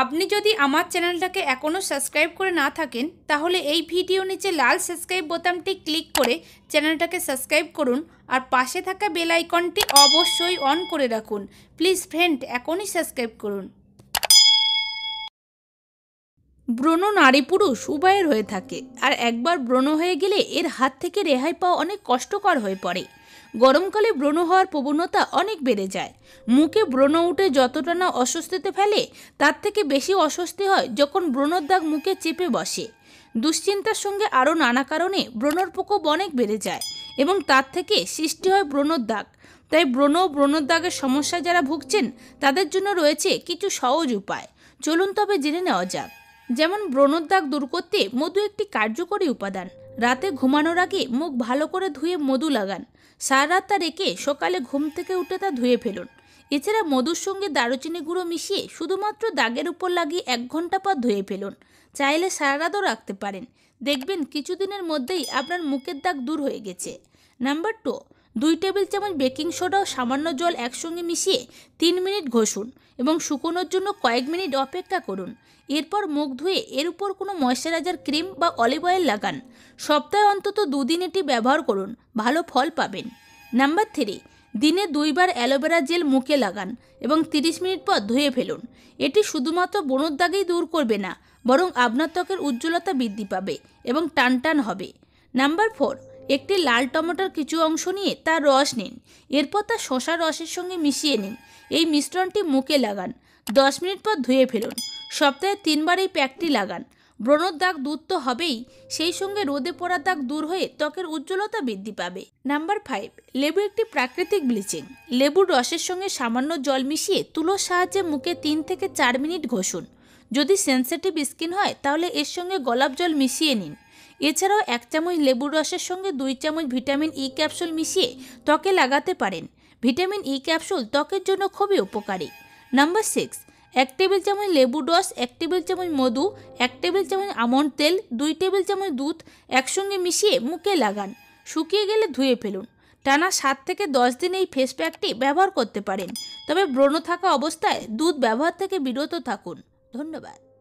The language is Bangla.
আপনি যদি আমার চ্যানেলটাকে এখনও সাবস্ক্রাইব করে না থাকেন তাহলে এই ভিডিও নিচে লাল সাবস্ক্রাইব বোতামটি ক্লিক করে চ্যানেলটাকে সাবস্ক্রাইব করুন আর পাশে থাকা বেল আইকনটি অবশ্যই অন করে রাখুন প্লিজ ফ্রেন্ড এখনই সাবস্ক্রাইব করুন ব্রণ নারী পুরুষ উভয়ের হয়ে থাকে আর একবার ব্রণ হয়ে গেলে এর হাত থেকে রেহাই পাওয়া অনেক কষ্টকর হয়ে পড়ে গরমকালে ব্রণ হওয়ার প্রবণতা অনেক বেড়ে যায় মুখে ব্রণ উঠে যতটা না অস্বস্তিতে ফেলে তার থেকে বেশি অস্বস্তি হয় যখন ব্রণর দাগ মুখে চেপে বসে দুশ্চিন্তার সঙ্গে আরও নানা কারণে ব্রণর প্রকোপ অনেক বেড়ে যায় এবং তার থেকে সৃষ্টি হয় ব্রণর দাগ তাই ব্রণ ব্রণর দাগের সমস্যায় যারা ভুগছেন তাদের জন্য রয়েছে কিছু সহজ উপায় চলুন তবে জেনে নেওয়া যাক যেমন ব্রণর দাগ দূর করতে মধু একটি কার্যকরী উপাদান রাতে ঘুমানোর আগে মুখ ভালো করে ধুয়ে মধু লাগান সারা রাত তা রেখে সকালে ঘুম থেকে উঠে তা ধুয়ে ফেলুন এছাড়া মধুর সঙ্গে দারুচিনি গুঁড়ো মিশিয়ে শুধুমাত্র দাগের উপর লাগিয়ে এক ঘন্টা পর ধুয়ে ফেলুন চাইলে সারা রাতও রাখতে পারেন দেখবেন কিছুদিনের মধ্যেই আপনার মুখের দাগ দূর হয়ে গেছে নাম্বার টু দুই টেবিল চামচ বেকিং সোডা ও সামান্য জল একসঙ্গে মিশিয়ে তিন মিনিট ঘষুন এবং শুকোনোর জন্য কয়েক মিনিট অপেক্ষা করুন এরপর মুখ ধুয়ে এর উপর কোনো ময়শ্চারাইজার ক্রিম বা অলিভ অয়েল লাগান সপ্তাহে অন্তত দুদিন এটি ব্যবহার করুন ভালো ফল পাবেন নাম্বার থ্রি দিনে দুইবার অ্যালোভেরা জেল মুখে লাগান এবং 30 মিনিট পর ধুয়ে ফেলুন এটি শুধুমাত্র বনোর দাগেই দূর করবে না বরং আপনার ত্বকের উজ্জ্বলতা বৃদ্ধি পাবে এবং টান টান হবে নাম্বার ফোর একটি লাল টমেটোর কিছু অংশ নিয়ে তার রস নিন এরপর তা শশার রসের সঙ্গে মিশিয়ে নিন এই মিশ্রণটি মুখে লাগান দশ মিনিট পর ধুয়ে ফেলুন সপ্তাহে তিনবার এই প্যাকটি লাগান ব্রণর দাগ দূর তো হবেই সেই সঙ্গে রোদে পড়ার দাগ দূর হয়ে ত্বকের উজ্জ্বলতা বৃদ্ধি পাবে নাম্বার ফাইভ লেবু একটি প্রাকৃতিক ব্লিচিং লেবুর রসের সঙ্গে সামান্য জল মিশিয়ে তুলোর সাহায্যে মুখে তিন থেকে চার মিনিট ঘষুন যদি সেন্সিটিভ স্কিন হয় তাহলে এর সঙ্গে গোলাপ জল মিশিয়ে নিন এছাড়াও এক চামচ লেবুর রসের সঙ্গে দুই চামচ ভিটামিন ই e ক্যাপসুল মিশিয়ে ত্বকে লাগাতে পারেন ভিটামিন ই e ক্যাপসুল ত্বকের জন্য খুবই উপকারী নাম্বার সিক্স এক টেবিল চামচ লেবুর রস এক টেবিল চামচ মধু এক টেবিল চামচ আমন্ড তেল দুই টেবিল চামচ দুধ একসঙ্গে মিশিয়ে মুখে লাগান শুকিয়ে গেলে ধুয়ে ফেলুন টানা সাত থেকে দশ দিন এই ফেস প্যাকটি ব্যবহার করতে পারেন তবে ব্রণ থাকা অবস্থায় দুধ ব্যবহার থেকে বিরত থাকুন ধন্যবাদ